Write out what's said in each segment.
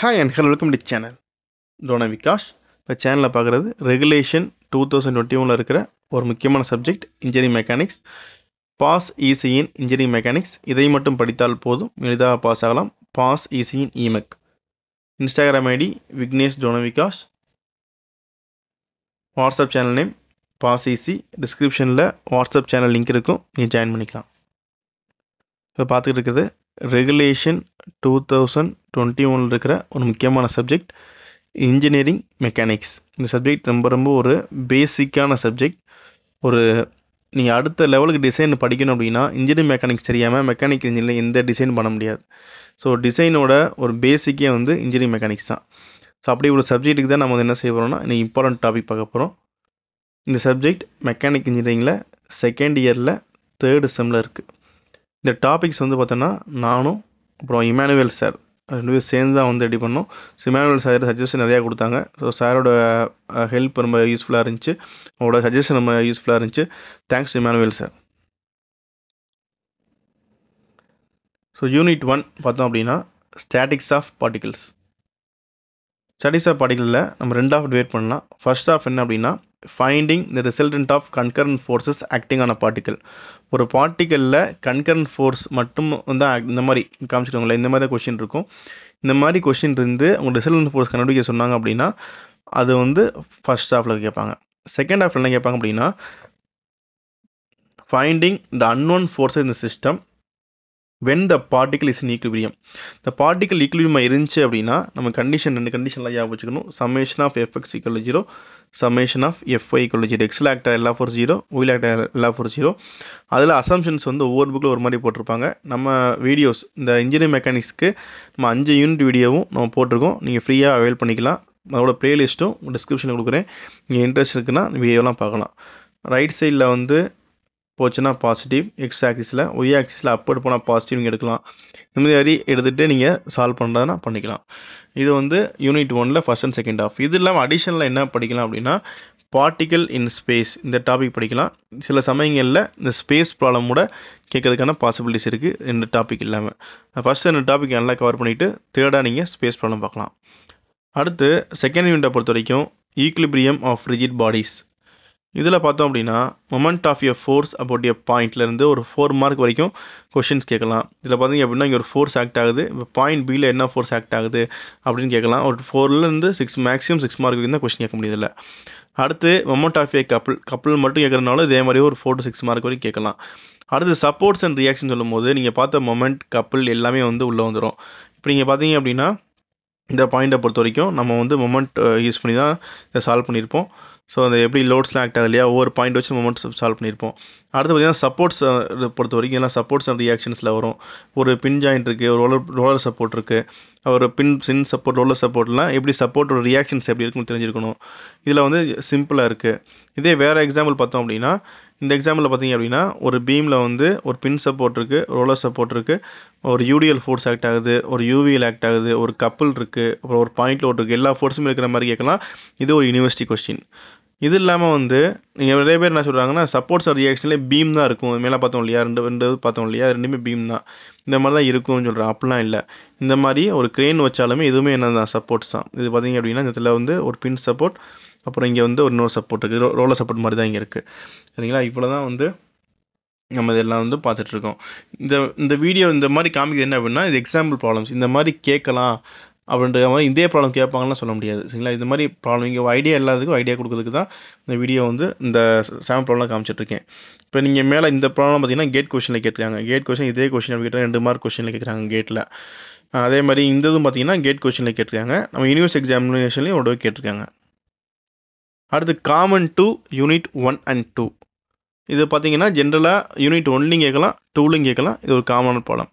hi and hello welcome to channel Dona Vikash இப்போ சேனலில் பார்க்குறது ரெகுலேஷன் டூ தௌசண்ட் டுவெண்ட்டி ஒனில் இருக்கிற ஒரு முக்கியமான சப்ஜெக்ட் இன்ஜினியரிங் மெக்கானிக்ஸ் பாஸ் இசியின் இன்ஜினியரிங் மெக்கானிக்ஸ் இதை மட்டும் படித்தால் போதும் எளிதாக பாஸ் ஆகலாம் பாஸ் இசியின் இமெக் Instagram ID Vignesh Dona Vikash WhatsApp channel name pass easy டிஸ்கிரிப்ஷனில் வாட்ஸ்அப் சேனல் லிங்க் இருக்கும் நீங்கள் ஜாயின் பண்ணிக்கலாம் இப்போ பார்த்துக்கிட்டு இருக்கிறது ரெகுலேஷன் டூ தௌசண்ட் டுவெண்ட்டி ஒனில் இருக்கிற ஒரு முக்கியமான சப்ஜெக்ட் இன்ஜினியரிங் மெக்கானிக்ஸ் இந்த சப்ஜெக்ட் ரொம்ப ரொம்ப ஒரு பேசிக்கான சப்ஜெக்ட் ஒரு நீங்கள் அடுத்த லெவலுக்கு டிசைன் படிக்கணும் அப்படின்னா இன்ஜினியரிங் மெக்கானிக்ஸ் தெரியாமல் மெக்கானிக் இன்ஜினியரிங் எந்த டிசைன் பண்ண முடியாது ஸோ டிசைனோட ஒரு பேசிக்கே வந்து இன்ஜினியரிங் மெக்கானிக்ஸ் தான் ஸோ அப்படி ஒரு சப்ஜெக்ட்டுக்கு தான் நம்ம வந்து என்ன செய்ய போகிறோம்னா இன்னைக்கு இம்பார்ட்டன்ட் டாபிக் பார்க்க போகிறோம் இந்த சப்ஜெக்ட் மெக்கானிக் இன்ஜினியரிங்கில் செகண்ட் இயரில் தேர்டு செம்மில் இருக்குது இந்த டாபிக்ஸ் வந்து பார்த்தோன்னா நானும் அப்புறம் இமானுவேல் சார் ரெண்டு பேரும் சேர்ந்து தான் வந்து ரெடி பண்ணோம் சிமானுவல் சார் சஜஷன் நிறையா கொடுத்தாங்க ஸோ சாரோட ஹெல்ப் ரொம்ப யூஸ்ஃபுல்லாக இருந்துச்சு அவரோட சஜஷன் ரொம்ப யூஸ்ஃபுல்லாக இருந்துச்சு thanks Emmanuel sir so unit one பார்த்தோம் அப்படின்னா statics of particles statics of பார்ட்டிகளில் நம்ம ரெண்டு ஆஃப் டிவைட் பண்ணலாம் ஃபர்ஸ்ட் ஆஃப் என்ன அப்படின்னா finding the resultant of concurrent forces acting ஆன பார்ட்டிக்கல் ஒரு பார்ட்டிக்கலில் கன்கரண்ட் ஃபோர்ஸ் மட்டும் வந்து இந்த மாதிரி காமிச்சிருவாங்களே இந்த மாதிரி தான் கொஷின் இருக்கும் இந்த மாதிரி கொஷின் இருந்து அவங்க ரிசல்டன்ட் ஃபோர்ஸ் கண்டுபிடிக்க சொன்னாங்க அப்படின்னா அது வந்து ஃபர்ஸ்ட் ஹாஃபில் கேட்பாங்க செகண்ட் ஹாஃபில் என்ன கேட்பாங்க அப்படின்னா ஃபைண்டிங் த அன்னோன் ஃபோர்ஸஸ் இந்த system when the particle is in equilibrium இந்த பார்ட்டிக்கல் ஈக்குலிபிரியமாக இருந்துச்சு அப்படின்னா நம்ம கண்டிஷன் ரெண்டு கண்டிஷன்லாம் ஞாபகம் வச்சுக்கணும் summation of F X equal zero summation of F Y கொலஜி எக்ஸல் ஆக்டர் எல்லா ஃபோர் ஜீரோ ஒயில் ஆக்டர் எல்லா ஃபோர் ஜீரோ அதில் அசம்ஷன்ஸ் வந்து ஒவ்வொரு புக்கில் ஒரு மாதிரி போட்டிருப்பாங்க நம்ம வீடியோஸ் இந்த இன்ஜினியரிங் மெக்கானிக்ஸ்க்கு நம்ம அஞ்சு யூனிட் வீடியோவும் நம்ம போட்டிருக்கோம் நீங்கள் ஃப்ரீயாக அவைல் பண்ணிக்கலாம் அதோட ப்ளேலிஸ்ட்டும் டிஸ்கிரிப்ஷனில் கொடுக்குறேன் நீங்கள் இன்ட்ரெஸ்ட் இருக்குன்னா வீடியோலாம் பார்க்கலாம் ரைட் சைடில் வந்து போச்சுன்னா பாசிட்டிவ் எக்ஸ் ஆக்சிஸில் ஒய் ஆக்சிஸில் அப்போடு போனால் பாசிட்டிவ் எடுக்கலாம் இந்த மாதிரி எடுத்துகிட்டு நீங்கள் சால்வ் பண்ணுறதுனா பண்ணிக்கலாம் இது வந்து யூனிட் ஒனில் ஃபஸ்ட் அண்ட் செகண்ட் ஆஃப் இது இல்லாமல் அடிஷனில் என்ன படிக்கலாம் அப்படின்னா பார்ட்டிக்கல் இன் ஸ்பேஸ் இந்த டாபிக் படிக்கலாம் சில சமயங்களில் இந்த ஸ்பேஸ் ப்ராப்ளம் கூட கேட்கறதுக்கான பாசிபிலிட்டிஸ் இருக்குது இந்த டாபிக் இல்லாமல் ஃபஸ்ட் இந்த டாபிக் நல்லா கவர் பண்ணிவிட்டு தேர்டாக நீங்கள் ஸ்பேஸ் ப்ராப்ளம் பார்க்கலாம் அடுத்து செகண்ட் யூனிட்டை பொறுத்த வரைக்கும் ஈக்லிபிரியம் ஆஃப் ரிஜிட் பாடிஸ் இதில் பார்த்தோம் அப்படின்னா moment of a force about a பாயிண்ட்லேருந்து ஒரு ஃபோர் மார்க் வரைக்கும் கொஷின்ஸ் கேட்கலாம் இதில் பார்த்தீங்க அப்படின்னா இங்கே ஒரு ஃபோர்ஸ் ஆக்ட் ஆகுது இப்போ பாயிண்ட் பியில் என்ன ஃபோர்ஸ் ஆக்ட் ஆகுது அப்படின்னு கேட்கலாம் ஒரு ஃபோர்லேருந்து சிக்ஸ் மேக்ஸிமம் சிக்ஸ் மார்க் வரைக்கும் தான் கொஷின் கேட்க முடியல அடுத்து moment of a couple couple மட்டும் கேட்குறனால இதே மாதிரி ஒரு ஃபோர் டு சிக்ஸ் மார்க் வரைக்கும் கேட்கலாம் அடுத்து சப்போர்ட்ஸ் அண்ட் ரியாக்ஷன் சொல்லும்போது நீங்கள் பார்த்த மொமெண்ட் கப்பிள் எல்லாமே வந்து உள்ளே வந்துடும் இப்போ நீங்கள் பார்த்தீங்க அப்படின்னா இந்த பாயிண்ட்டை பொறுத்த வரைக்கும் நம்ம வந்து மொமெண்ட் யூஸ் பண்ணி தான் இதை சால்வ் பண்ணியிருப்போம் ஸோ அந்த எப்படி லோட்ஸ்லாம் ஆக்ட் ஆகுது இல்லையா ஒவ்வொரு பாயிண்ட் வச்சு மொமெண்ட்ஸ் சால்வ் பண்ணியிருப்போம் அடுத்து பார்த்திங்கன்னா சப்போர்ட்ஸ் பொறுத்த வரைக்கும் எல்லாம் சப்போர்ட்ஸ் அண்ட் ரியாக்ஷன்ஸில் வரும் ஒரு பின் ஜாயின் இருக்குது ஒரு ரோலர் ரோலர் சப்போர்ட் இருக்குது ஒரு பின் சின் சப்போர்ட் ரோலர் சப்போர்ட்லாம் எப்படி சப்போர்ட்டோட ரியாக்ஷன்ஸ் எப்படி இருக்குன்னு தெரிஞ்சிருக்கணும் இதில் வந்து சிம்பிளாக இருக்குது இதே வேறு எக்ஸாம்பிள் பார்த்தோம் அப்படின்னா இந்த எக்ஸாம்பிளில் பார்த்தீங்க அப்படின்னா ஒரு பீமில் வந்து ஒரு பின் சப்போர்ட் இருக்குது ரோலர் சப்போர்ட் இருக்குது ஒரு யூடிஎல் ஃபோர்ஸ் ஆக்ட் ஆகுது ஒரு யூவிஎல் ஆக்ட் ஆகுது ஒரு கப்பல் இருக்குது அப்புறம் ஒரு பாயிண்ட் லோட் இருக்குது எல்லா ஃபோர்ஸும் இருக்கிற மாதிரி கேட்கலாம் இது ஒரு யூனிவர்சிட்டி கொஸ்டின் இது இல்லாமல் வந்து நீங்கள் நிறைய பேர் என்ன சொல்கிறாங்கன்னா சப்போர்ட்ஸ் ரியாக்ஷன்லேயே பீம் தான் இருக்கும் மேலே பார்த்தோம் இல்லையா ரெண்டு ரெண்டு பார்த்தோம் இல்லையா ரெண்டுமே பீம் தான் இந்த மாதிரி தான் இருக்கும்னு சொல்கிறேன் அப்படிலாம் இல்லை இந்த மாதிரி ஒரு க்ரெயின் வச்சாலுமே எதுவுமே என்ன தான் சப்போர்ட்ஸ் தான் இது பார்த்திங்க அப்படின்னா இந்த வந்து ஒரு பின் சப்போர்ட் அப்புறம் இங்கே வந்து ஒரு இன்னொரு சப்போர்ட் இருக்குது ரோ ரோலர் சப்போர்ட் மாதிரி தான் இங்கே இருக்குது சரிங்களா இவ்வளோ தான் வந்து நம்ம இதெல்லாம் வந்து பார்த்துட்ருக்கோம் இந்த இந்த வீடியோ இந்த மாதிரி காமிக்கிறது என்ன அப்படின்னா இது எக்ஸாம்பிள் ப்ராப்ளம்ஸ் இந்த மாதிரி கேட்கலாம் அப்படின்ற மாதிரி இதே ப்ராப்ளம் கேட்பாங்கன்னு சொல்ல முடியாது சரிங்களா இது மாதிரி ப்ராப்ளம் இங்கே ஐடியா இல்லாததுக்கும் ஐடியா கொடுக்குறதுக்கு தான் இந்த வீடியோ வந்து இந்த செவன் ப்ராப்ளம் காமிச்சிட்ருக்கேன் இப்போ நீங்கள் மேலே இந்த ப்ராப்ளம் பார்த்தீங்கன்னா கேட் கொஷனில் கேட்டுருக்காங்க கேட் கொஷின் இதே கொஷின் கேட்டால் ரெண்டு மார்க் கொஷனில் கேட்குறாங்க கேட்டில் அதே மாதிரி இந்த இதுவும் பார்த்தீங்கன்னா கேட் கொஷனில் கேட்டிருக்காங்க நம்ம யூனிவர்ஸ் எக்ஸாமினேஷன்லேயும் ஒரு கேட்டிருக்காங்க அடுத்து common to unit one and two இது பார்த்தீங்கன்னா ஜென்ரலாக யூனிட் ஒன்லையும் கேட்கலாம் டூலையும் கேட்கலாம் இது ஒரு காமன் ப்ராப்ளம்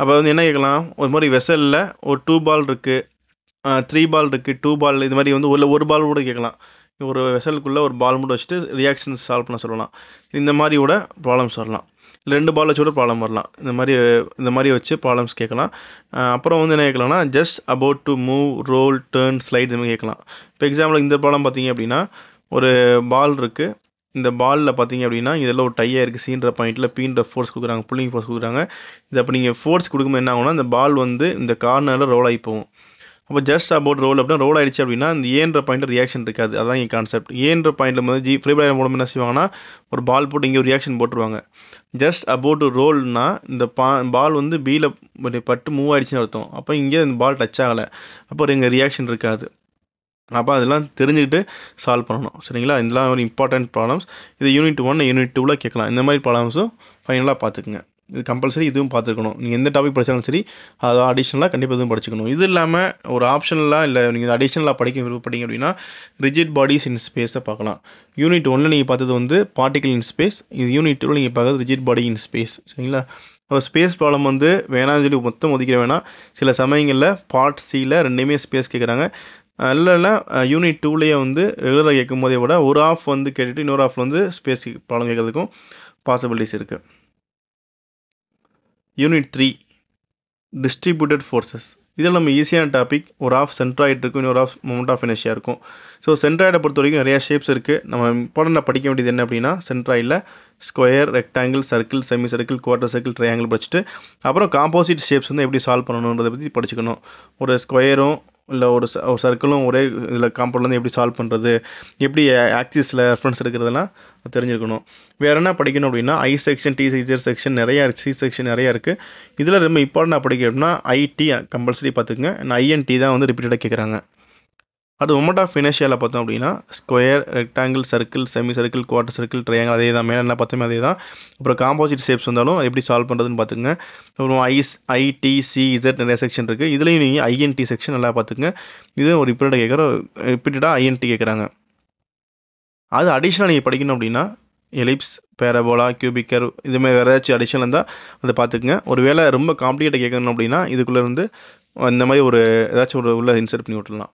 அப்போ வந்து என்ன கேட்கலாம் ஒரு மாதிரி வெசலில் ஒரு டூ பால் இருக்குது த்ரீ பால் இருக்குது டூ பால் இது மாதிரி வந்து ஒரு ஒரு பால் கூட கேட்கலாம் ஒரு வெசலுக்குள்ளே ஒரு பால் மட்டும் வச்சுட்டு ரியாக்ஷன்ஸ் சால்வ் பண்ண சொல்லலாம் இந்த மாதிரி கூட ப்ராப்ளம்ஸ் வரலாம் ரெண்டு பால் வச்சு கூட ப்ராப்ளம் வரலாம் இந்த மாதிரி இந்த மாதிரி வச்சு ப்ராப்ளம்ஸ் கேட்கலாம் அப்புறம் வந்து என்ன கேட்கலாம்னா just about to move roll turn slide இது மாதிரி கேட்கலாம் இப்போ எக்ஸாம்பிள் இந்த ப்ராப்ளம் பார்த்தீங்க அப்படின்னா ஒரு பால் இருக்குது இந்த பாலில் பார்த்தீங்க அப்படின்னா இதெல்லாம் ஒரு டையாக இருக்குது சீன்ற பாயிண்ட்டில் பீன்ற ஃபோர்ஸ் கொடுக்குறாங்க புல்லிங் ஃபோர்ஸ் கொடுக்குறாங்க இது அப்போ நீங்கள் ஃபோர்ஸ் கொடுக்கும்போது என்ன ஆகும்னா இந்த பால் வந்து இந்த கார்னரில் ரோல் ஆகி போகும் அப்போ ஜஸ்ட் அபவுட் ரோல் அப்படின்னா ரோல் ஆயிடுச்சு அப்படின்னா இந்த ஏன்ற பாயிண்ட்டில் ரியாக்ஷன் இருக்காது அதான் இங்கே கான்செப்ட் ஏன்ற பாயிண்ட்டில் வந்து ஜி ஃப்ரீ பிளேயர் மூலம் என்ன செய்வாங்கன்னா ஒரு பால் போட்டு இங்கே ஒரு ரியாக்ஷன் போட்டுருவாங்க ஜஸ்ட் அபவுட் ரோல்னா இந்த பா பால் வந்து பீல பட்டு மூவ் ஆயிடுச்சுன்னு அர்த்தம் அப்போ இங்கே இந்த பால் டச் ஆகலை அப்போ இங்கே ரியாக்ஷன் இருக்காது அப்போ அதெல்லாம் தெரிஞ்சுக்கிட்டு சால்வ் பண்ணணும் சரிங்களா இதெல்லாம் ஒரு இம்பார்ட்டண்ட் ப்ராப்ளம்ஸ் இது யூனிட் ஒன் யூனிட் டூவில் கேட்கலாம் இந்த மாதிரி ப்ராப்ளம்ஸும் ஃபைனலாக பார்த்துக்குங்க இது கம்பல்சரி இதுவும் பார்த்துருக்கணும் நீங்கள் எந்த டாபிக் படித்தாலும் சரி அதை அடிஷ்னலாக கண்டிப்பாக இதுவும் படிச்சுக்கணும் இது இல்லாமல் ஒரு ஆப்ஷனலாக இல்லை நீங்கள் அடிஷ்னலாக படிக்க விருப்பப்பட்டீங்க அப்படின்னா ரிஜிட் பாடிஸ் இன் ஸ்பேஸை பார்க்கலாம் யூனிட் ஒன்றில் நீங்கள் பார்த்தது வந்து பார்ட்டிகல் இன் ஸ்பேஸ் இது யூனிட் டூவில் நீங்கள் பார்க்குறது ரிஜிட் பாடி இன் ஸ்பேஸ் சரிங்களா அப்போ ஸ்பேஸ் ப்ராப்ளம் வந்து வேணாம்னு சொல்லி மொத்தம் ஒதுக்கிற வேணாம் சில சமயங்களில் பார்ட் சியில் ரெண்டுமே ஸ்பேஸ் கேட்குறாங்க இல்லைன்னா யூனிட் டூலேயே வந்து ரெகுலராக கேட்கும் போதே விட ஒரு ஆஃப் வந்து கேட்டுட்டு இன்னொரு ஆஃப் வந்து ஸ்பேஸ் பழம் கேட்கறதுக்கும் பாசிபிலிட்டிஸ் இருக்குது யூனிட் த்ரீ டிஸ்ட்ரிபியூட்டட் ஃபோர்ஸஸ் இதில் நம்ம ஈஸியான டாபிக் ஒரு ஆஃப் சென்ட்ராய்ட் இருக்கும் இன்னொரு ஆஃப் மூமெண்ட் ஆஃப் இனர்ஷியாக இருக்கும் ஸோ சென்ட்ராய்டை பொறுத்த வரைக்கும் நிறையா ஷேப்ஸ் இருக்குது நம்ம இம்பார்ட்டண்ட்டாக படிக்க வேண்டியது என்ன அப்படின்னா சென்ட்ராய்டில் square rectangle circle semi circle quarter circle triangle படிச்சுட்டு அப்புறம் காம்போசிட் ஷேப்ஸ் வந்து எப்படி சால்வ் பண்ணணுன்றதை பற்றி படிச்சுக்கணும் ஒரு ஸ்கொயரும் இல்லை ஒரு ஒரு சர்க்கிளும் ஒரே இதில் காம்பவுண்ட்லேருந்து எப்படி சால்வ் பண்ணுறது எப்படி ஆக்சிஸில் ரெஃபரன்ஸ் எடுக்கிறதுலாம் தெரிஞ்சுருக்கணும் வேறு என்ன படிக்கணும் அப்படின்னா ஐ செக்ஷன் டி சிஜர் செக்ஷன் நிறையா இருக்குது சி செக்ஷன் நிறையா இருக்குது இதில் ரொம்ப இம்பார்ட்டண்டாக படிக்கணும்னா ஐடி கம்பல்சரி பார்த்துக்குங்க ஐஎன்டி தான் வந்து ரிப்பீட்டடாக கேட்குறாங்க அடுத்து மொமெண்ட் ஆஃப் ஃபினஷியில் பார்த்தோம் அப்படின்னா square rectangle circle semi circle quarter circle triangle அதே தான் மேலே என்ன பார்த்தோமே அதே தான் அப்புறம் காம்போசிட் ஷேப்ஸ் வந்தாலும் எப்படி சால்வ் பண்ணுறதுன்னு பார்த்துங்க அப்புறம் ஐஸ் டி சி இசட் நிறைய செக்ஷன் இருக்குது இதுலேயும் நீங்கள் ஐஎன்டி செக்ஷன் நல்லா பார்த்துங்க இது ஒரு ரிப்பீட்டடாக கேட்குற ரிப்பீட்டடாக ஐஎன்டி கேட்குறாங்க அது அடிஷனல் நீங்கள் படிக்கணும் அப்படின்னா எலிப்ஸ் பேரபோலா கியூபிக்கர் இதுமாதிரி வேறு ஏதாச்சும் அடிஷனல் இருந்தால் அதை பார்த்துக்குங்க ஒரு வேளை ரொம்ப காம்ப்ளிகேட்டாக கேட்கணும் அப்படின்னா இதுக்குள்ளே இருந்து இந்த மாதிரி ஒரு ஏதாச்சும் ஒரு உள்ளே இன்சர்ட் பண்ணி விட்டுலாம்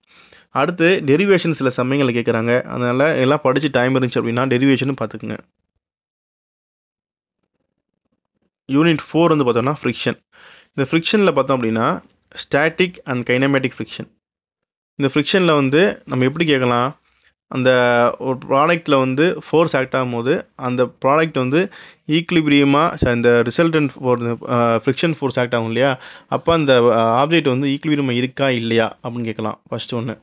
அடுத்து டெரிவேஷன் சில சமயங்களில் கேட்குறாங்க அதனால் எல்லாம் படித்து டைம் இருந்துச்சு அப்படின்னா டெரிவேஷனும் பார்த்துக்குங்க யூனிட் ஃபோர் வந்து பார்த்தோம்னா ஃப்ரிக்ஷன் இந்த ஃப்ரிக்ஷனில் பார்த்தோம் அப்படின்னா ஸ்டாட்டிக் அண்ட் கைனமேட்டிக் ஃப்ரிக்ஷன் இந்த ஃப்ரிக்ஷனில் வந்து நம்ம எப்படி கேட்கலாம் அந்த ஒரு ப்ராடக்டில் வந்து ஃபோர்ஸ் ஆக்ட் ஆகும்போது அந்த ப்ராடக்ட் வந்து ஈக்லிபிரியமாக ச இந்த resultant force friction force act ஆகும் இல்லையா அப்போ அந்த ஆப்ஜெக்ட் வந்து ஈக்லிபிரியமாக இருக்கா இல்லையா அப்படின்னு கேட்கலாம் ஃபஸ்ட்டு ஒன்று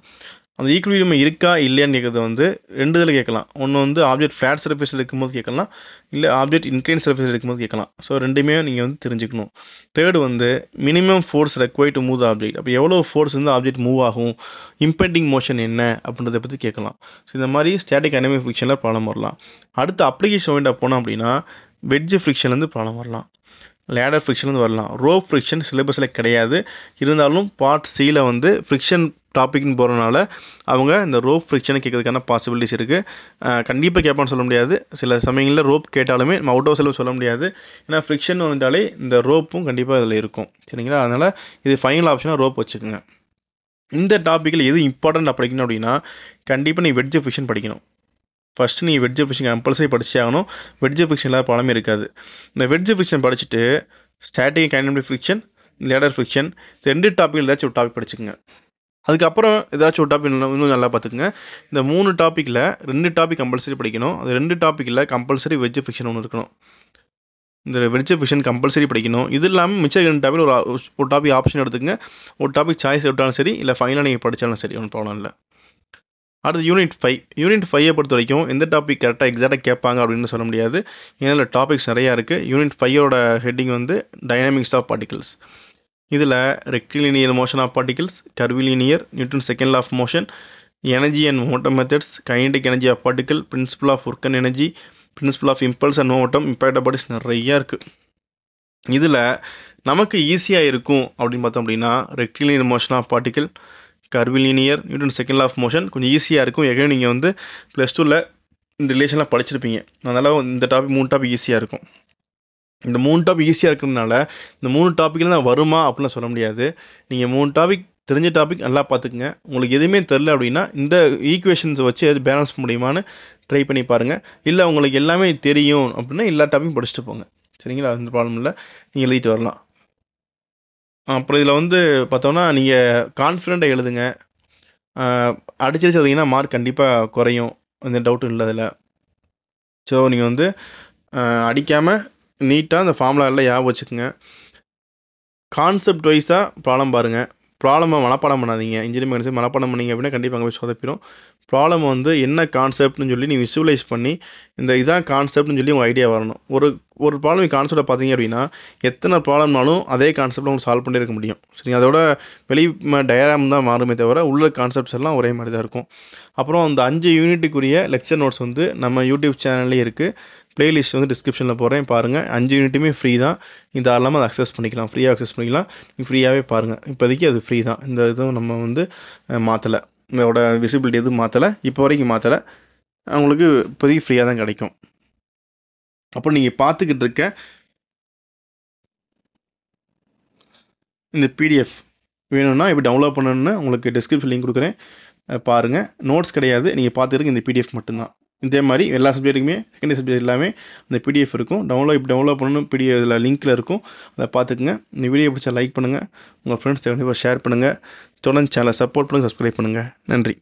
அந்த ஈக்குலிபிரியம் இருக்கா இல்லையான்னு கேட்குறது வந்து ரெண்டு இதில் கேட்கலாம் ஒன்று வந்து ஆப்ஜெக்ட் ஃப்ளாட் சர்ஃபேஸில் இருக்கும்போது கேட்கலாம் இல்லை ஆப்ஜெக்ட் இன்க்ளைன் சர்ஃபேஸில் இருக்கும்போது கேட்கலாம் ஸோ ரெண்டுமே நீங்கள் வந்து தெரிஞ்சுக்கணும் தேர்டு வந்து minimum force require to move the object அப்போ எவ்வளோ ஃபோர்ஸ் வந்து ஆப்ஜெக்ட் மூவ் ஆகும் இம்பெண்டிங் மோஷன் என்ன அப்படின்றத பற்றி கேட்கலாம் ஸோ இந்த மாதிரி ஸ்டாட்டிக் அனிமிக் ஃபிக்ஷனில் ப்ராப்ளம் வரலாம் அடுத்த அப்ளிகேஷன் வேண்டாம் போனோம் அப்படின்னா வெஜ்ஜு ஃப்ரிக்ஷன்லேருந்து ப்ராப்ளம் வரலாம் லேடர் ஃப்ரிக்ஷன் வந்து வரலாம் ரோப் ஃப்ரிக்ஷன் சிலபஸில் கிடையாது இருந்தாலும் பார்ட் சியில் வந்து ஃப்ரிக்ஷன் டாப்பிக்னு போகிறனால அவங்க இந்த ரோப் ஃப்ரிக்ஷனை கேட்கறதுக்கான பாசிபிலிட்டிஸ் இருக்குது கண்டிப்பாக கேட்பான்னு சொல்ல முடியாது சில சமயங்களில் ரோப் கேட்டாலுமே நம்ம அவுட் ஆஃப் செலவு சொல்ல முடியாது ஏன்னா ஃப்ரிக்ஷன் வந்துட்டாலே இந்த ரோப்பும் கண்டிப்பாக இதில் இருக்கும் சரிங்களா அதனால் இது ஃபைனல் ஆப்ஷனாக ரோப் வச்சுக்கோங்க இந்த டாப்பிக்கில் எது இம்பார்ட்டண்ட் படிக்கணும் அப்படின்னா கண்டிப்பாக நீ வெட்ஜ் ஃபிக்ஷன் படிக்கணும் ஃபஸ்ட்டு நீ வெட்ஜ் ஃபிக்ஷன் கம்பல்சரி படிச்சே ஆகணும் வெட்ஜ் ஃபிக்ஷன் இல்லாத பழமே இருக்காது இந்த வெட்ஜ் ஃபிக்ஷன் படிச்சுட்டு static kinetic friction ladder friction ரெண்டு டாப்பிக்கில் ஏதாச்சும் ஒரு டாபிக் படிச்சுக்கோங்க அதுக்கப்புறம் ஏதாச்சும் ஒரு டாபிக் இன்னும் இன்னும் நல்லா பார்த்துக்குங்க இந்த மூணு டாப்பிக்கில் ரெண்டு டாபிக் கம்பல்சரி படிக்கணும் அது ரெண்டு டாப்பிக்கில் கம்பல்சரி வெஜ் ஃபிக்ஷன் ஒன்று இருக்கணும் இந்த வெஜ் ஃபிக்ஷன் கம்பல்சரி படிக்கணும் இது இல்லாமல் மிச்சம் ரெண்டு டாபிக் ஒரு ஒரு டாபிக் ஆப்ஷன் எடுத்துக்கங்க ஒரு டாபிக் சாய்ஸ் எடுத்தாலும் சரி இல்லை ஃபைனாக நீங்கள் படித்தாலும் சரி ஒன்றும் ப்ராப்ளம் இல்லை அடுத்து யூனிட் ஃபைவ் யூனிட் ஃபைவை பொறுத்த வரைக்கும் எந்த டாபிக் கரெக்டாக எக்ஸாக்டாக கேட்பாங்க அப்படின்னு சொல்ல முடியாது ஏன்னா டாபிக்ஸ் நிறையா இருக்குது யூனிட் ஃபைவோட ஹெட்டிங் வந்து டைனாமிக்ஸ் ஆஃப் பார்ட்டிகல்ஸ் இதில் rectilinear motion of particles curvilinear Newton second of motion energy and momentum methods kinetic energy of particle principle of work and energy principle of impulse and momentum impact bodies நிறையா இருக்குது இதில் நமக்கு ஈஸியாக இருக்கும் அப்படின்னு பார்த்தோம் அப்படின்னா rectilinear motion of particle curvilinear Newton second of motion கொஞ்சம் ஈஸியாக இருக்கும் எகே நீங்கள் வந்து ப்ளஸ் டூவில் இந்த ரிலேஷன்லாம் படிச்சிருப்பீங்க அதனால் இந்த டாபிக் மூணு டாபிக் ஈஸியாக இருக்கும் இந்த மூணு டாபிக் ஈஸியாக இருக்கிறதுனால இந்த மூணு டாப்பிக்கில் நான் வருமா அப்படிலாம் சொல்ல முடியாது நீங்கள் மூணு டாபிக் தெரிஞ்ச டாபிக் நல்லா பார்த்துக்குங்க உங்களுக்கு எதுவுமே தெரில அப்படின்னா இந்த ஈக்குவேஷன்ஸ் வச்சு எது பேலன்ஸ் முடியுமான்னு ட்ரை பண்ணி பாருங்கள் இல்லை உங்களுக்கு எல்லாமே தெரியும் அப்படின்னா எல்லா டாப்பிக்கும் படிச்சுட்டு போங்க சரிங்களா அந்த ப்ராப்ளம் இல்லை நீங்கள் எழுதிட்டு வரலாம் அப்புறம் இதில் வந்து பார்த்தோம்னா நீங்கள் கான்ஃபிடண்ட்டாக எழுதுங்க அடிச்சடிச்சு வந்தீங்கன்னா மார்க் கண்டிப்பாக குறையும் அந்த டவுட்டும் இல்லை அதில் ஸோ நீங்கள் வந்து அடிக்காமல் நீட்டாக அந்த ஃபார்முலா எல்லாம் ஞாபகம் வச்சுக்கோங்க கான்செப்ட் வைஸாக ப்ராப்ளம் பாருங்கள் ப்ராப்ளமாக மனப்பாடம் பண்ணாதீங்க இன்ஜினியரிங் மேக்ஸ் மனப்பாடம் பண்ணிங்க அப்படின்னா கண்டிப்பாக அங்கே போய் சொதப்பிடும் ப்ராப்ளம் வந்து என்ன கான்செப்ட்னு சொல்லி நீ விசுவலைஸ் பண்ணி இந்த இதான் கான்செப்ட்னு சொல்லி உங்கள் ஐடியா வரணும் ஒரு ஒரு ப்ராப்ளம் கான்செப்டை பார்த்தீங்க அப்படின்னா எத்தனை ப்ராப்ளம்னாலும் அதே கான்செப்டில் உங்களுக்கு சால்வ் பண்ணியிருக்க முடியும் சரி அதோட வெளி டயராம் தான் மாறுமே தவிர உள்ள கான்செப்ட்ஸ் எல்லாம் ஒரே மாதிரி தான் இருக்கும் அப்புறம் அந்த அஞ்சு யூனிட்டுக்குரிய லெக்சர் நோட்ஸ் வந்து நம்ம யூடியூப் சேனல்லேயும் இருக்குது பிளேலிஸ்ட் வந்து டிஸ்கிரிப்ஷனில் போகிறேன் பாருங்கள் அஞ்சு யூனிட்டுமே ஃப்ரீ தான் இது இல்லாமல் அதை அக்சஸ் பண்ணிக்கலாம் ஃப்ரீயாக அக்சஸ் பண்ணிக்கலாம் நீங்கள் ஃப்ரீயாகவே பாருங்கள் இப்போதைக்கு அது ஃப்ரீ தான் இந்த இதுவும் நம்ம வந்து மாற்றலை இதோட விசிபிலிட்டி எதுவும் மாற்றலை இப்போ வரைக்கும் மாற்றலை அவங்களுக்கு இப்போதைக்கு ஃப்ரீயாக தான் கிடைக்கும் அப்போ நீங்கள் பார்த்துக்கிட்டு இருக்க இந்த பிடிஎஃப் வேணும்னா இப்படி டவுன்லோட் பண்ணணும்னு உங்களுக்கு டிஸ்கிரிப்ஷன் லிங்க் கொடுக்குறேன் பாருங்கள் நோட்ஸ் கிடையாது நீங்கள் பார்த்துருங்க இந்த பிடிஎஃப் மட்டும்தான் இதே மாதிரி எல்லா சப்ஜெக்ட்டுக்குமே செகண்டரி சப்ஜெக்ட் எல்லாமே அந்த பிடிஎஃப் இருக்கும் டவுன்லோட் டவுன்லோட் பண்ணணும் பிடிஎஃப் இதில் லிங்க்கில் இருக்கும் அதை பார்த்துக்குங்க இந்த வீடியோ பிடிச்சா லைக் பண்ணுங்கள் உங்கள் ஃப்ரெண்ட்ஸ் கண்டிப்பாக ஷேர் பண்ணுங்கள் தொடர்ந்து சேனலை சப்போர்ட் பண்ணுங்கள் சப்ஸ்கிரைப் பண்ணுங்கள் நன்றி